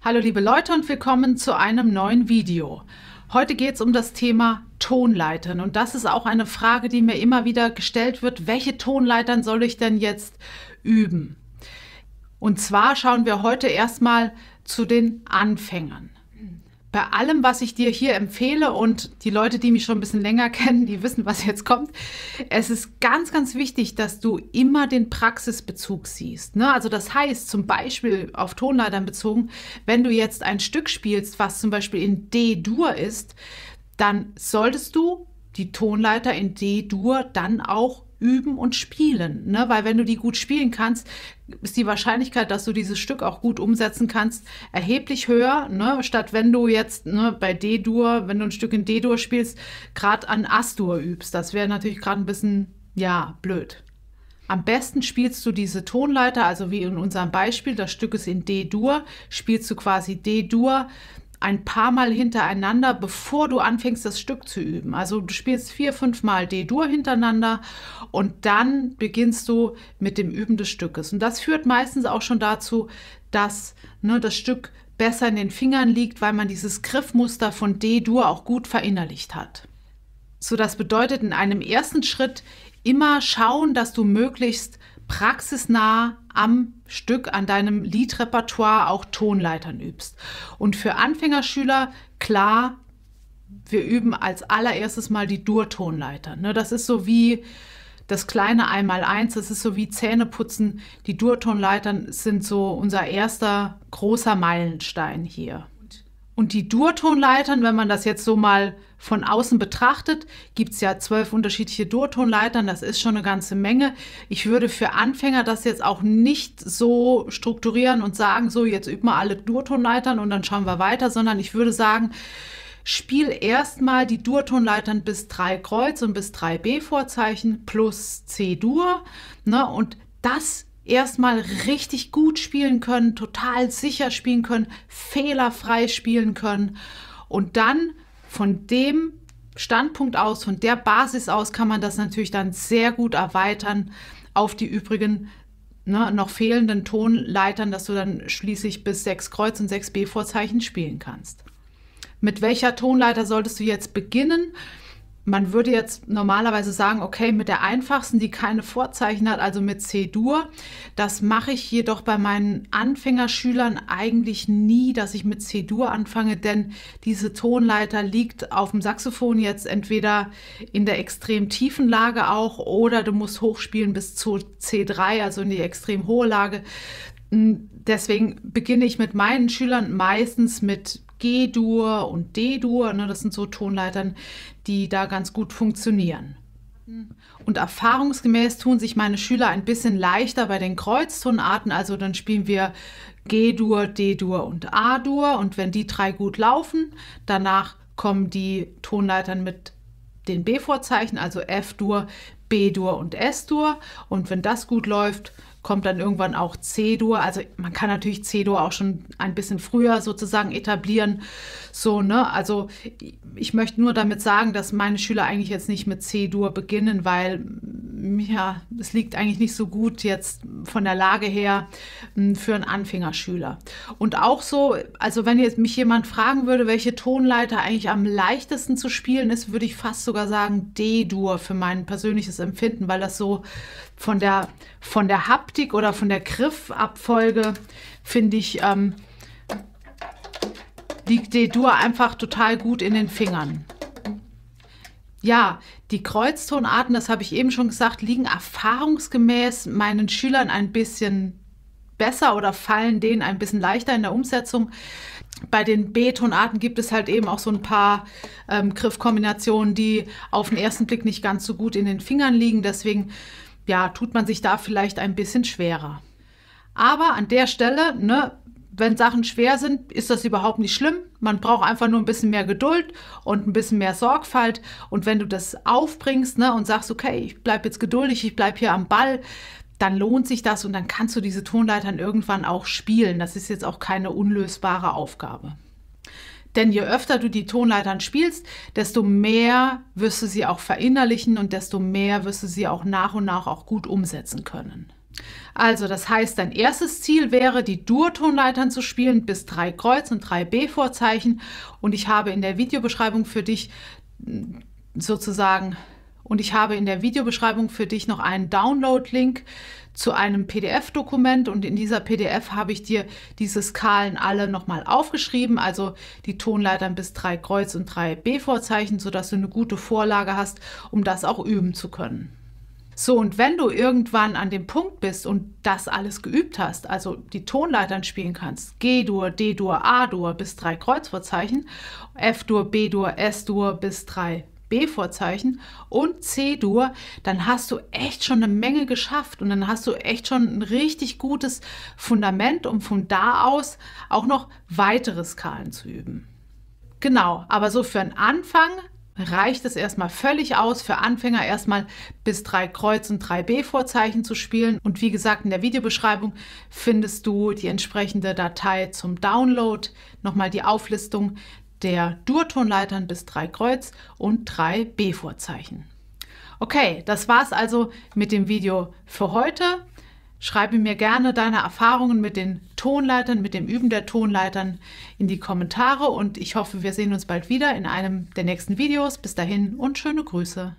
Hallo liebe Leute und willkommen zu einem neuen Video. Heute geht es um das Thema Tonleitern und das ist auch eine Frage, die mir immer wieder gestellt wird, welche Tonleitern soll ich denn jetzt üben? Und zwar schauen wir heute erstmal zu den Anfängern bei allem, was ich dir hier empfehle und die Leute, die mich schon ein bisschen länger kennen, die wissen, was jetzt kommt. Es ist ganz, ganz wichtig, dass du immer den Praxisbezug siehst. Ne? Also das heißt zum Beispiel auf Tonleitern bezogen, wenn du jetzt ein Stück spielst, was zum Beispiel in D-Dur ist, dann solltest du die Tonleiter in D-Dur dann auch üben und spielen. Ne? Weil wenn du die gut spielen kannst, ist die Wahrscheinlichkeit, dass du dieses Stück auch gut umsetzen kannst, erheblich höher. Ne? Statt wenn du jetzt ne, bei D-Dur, wenn du ein Stück in D-Dur spielst, gerade an As-Dur übst. Das wäre natürlich gerade ein bisschen, ja, blöd. Am besten spielst du diese Tonleiter, also wie in unserem Beispiel, das Stück ist in D-Dur, spielst du quasi D-Dur ein paar Mal hintereinander, bevor du anfängst, das Stück zu üben. Also du spielst vier, fünf Mal D-Dur hintereinander und dann beginnst du mit dem Üben des Stückes. Und das führt meistens auch schon dazu, dass ne, das Stück besser in den Fingern liegt, weil man dieses Griffmuster von D-Dur auch gut verinnerlicht hat. So, das bedeutet in einem ersten Schritt immer schauen, dass du möglichst praxisnah am Stück an deinem Liedrepertoire auch Tonleitern übst. Und für Anfängerschüler, klar, wir üben als allererstes mal die Dur-Tonleiter. Ne? Das ist so wie das kleine Einmaleins, das ist so wie Zähneputzen. Die Dur-Tonleitern sind so unser erster großer Meilenstein hier. Und die Durtonleitern, wenn man das jetzt so mal von außen betrachtet, gibt es ja zwölf unterschiedliche Durtonleitern. Das ist schon eine ganze Menge. Ich würde für Anfänger das jetzt auch nicht so strukturieren und sagen, so jetzt üben wir alle Durtonleitern und dann schauen wir weiter, sondern ich würde sagen, spiel erstmal die Durtonleitern bis 3 Kreuz und bis 3 B-Vorzeichen plus C-Dur. Ne? Und das erstmal richtig gut spielen können, total sicher spielen können, fehlerfrei spielen können. Und dann von dem Standpunkt aus, von der Basis aus, kann man das natürlich dann sehr gut erweitern auf die übrigen ne, noch fehlenden Tonleitern, dass du dann schließlich bis 6 Kreuz und 6 B-Vorzeichen spielen kannst. Mit welcher Tonleiter solltest du jetzt beginnen? man würde jetzt normalerweise sagen, okay, mit der einfachsten, die keine Vorzeichen hat, also mit C-Dur. Das mache ich jedoch bei meinen Anfängerschülern eigentlich nie, dass ich mit C-Dur anfange, denn diese Tonleiter liegt auf dem Saxophon jetzt entweder in der extrem tiefen Lage auch oder du musst hochspielen bis zu C3, also in die extrem hohe Lage. Deswegen beginne ich mit meinen Schülern meistens mit G-Dur und D-Dur. Ne? Das sind so Tonleitern, die da ganz gut funktionieren. Und erfahrungsgemäß tun sich meine Schüler ein bisschen leichter bei den Kreuztonarten. Also dann spielen wir G-Dur, D-Dur und A-Dur. Und wenn die drei gut laufen, danach kommen die Tonleitern mit den B-Vorzeichen, also F-Dur B-Dur und S-Dur. Und wenn das gut läuft, kommt dann irgendwann auch C-Dur. Also man kann natürlich C-Dur auch schon ein bisschen früher sozusagen etablieren. So, ne? Also ich möchte nur damit sagen, dass meine Schüler eigentlich jetzt nicht mit C-Dur beginnen, weil ja, es liegt eigentlich nicht so gut jetzt von der Lage her hm, für einen Anfängerschüler. Und auch so, also wenn jetzt mich jemand fragen würde, welche Tonleiter eigentlich am leichtesten zu spielen ist, würde ich fast sogar sagen D-Dur für mein persönliches Empfinden, weil das so von der, von der Haptik oder von der Griffabfolge finde ich, ähm, liegt D-Dur einfach total gut in den Fingern. Ja, die Kreuztonarten, das habe ich eben schon gesagt, liegen erfahrungsgemäß meinen Schülern ein bisschen besser oder fallen denen ein bisschen leichter in der Umsetzung. Bei den B-Tonarten gibt es halt eben auch so ein paar ähm, Griffkombinationen, die auf den ersten Blick nicht ganz so gut in den Fingern liegen. Deswegen ja, tut man sich da vielleicht ein bisschen schwerer. Aber an der Stelle, ne, wenn Sachen schwer sind, ist das überhaupt nicht schlimm. Man braucht einfach nur ein bisschen mehr Geduld und ein bisschen mehr Sorgfalt. Und wenn du das aufbringst ne, und sagst, okay, ich bleibe jetzt geduldig, ich bleibe hier am Ball, dann lohnt sich das und dann kannst du diese Tonleitern irgendwann auch spielen. Das ist jetzt auch keine unlösbare Aufgabe. Denn je öfter du die Tonleitern spielst, desto mehr wirst du sie auch verinnerlichen und desto mehr wirst du sie auch nach und nach auch gut umsetzen können. Also das heißt, dein erstes Ziel wäre, die Dur-Tonleitern zu spielen bis 3 Kreuz und 3 B-Vorzeichen. Und ich habe in der Videobeschreibung für dich mm, sozusagen und ich habe in der Videobeschreibung für dich noch einen Download-Link zu einem PDF-Dokument und in dieser PDF habe ich dir diese Skalen alle nochmal aufgeschrieben, also die Tonleitern bis 3 Kreuz und 3 B-Vorzeichen, sodass du eine gute Vorlage hast, um das auch üben zu können. So, und wenn du irgendwann an dem Punkt bist und das alles geübt hast, also die Tonleitern spielen kannst, G-Dur, D-Dur, A-Dur bis drei Kreuzvorzeichen, F-Dur, B-Dur, S-Dur bis drei B-Vorzeichen und C-Dur, dann hast du echt schon eine Menge geschafft und dann hast du echt schon ein richtig gutes Fundament, um von da aus auch noch weitere Skalen zu üben. Genau, aber so für einen Anfang reicht es erstmal völlig aus, für Anfänger erstmal bis 3 Kreuz- und 3 B-Vorzeichen zu spielen. Und wie gesagt, in der Videobeschreibung findest du die entsprechende Datei zum Download, nochmal die Auflistung der Durtonleitern bis 3 Kreuz und 3 B-Vorzeichen. Okay, das war's also mit dem Video für heute. Schreibe mir gerne deine Erfahrungen mit den Tonleitern, mit dem Üben der Tonleitern in die Kommentare und ich hoffe, wir sehen uns bald wieder in einem der nächsten Videos. Bis dahin und schöne Grüße.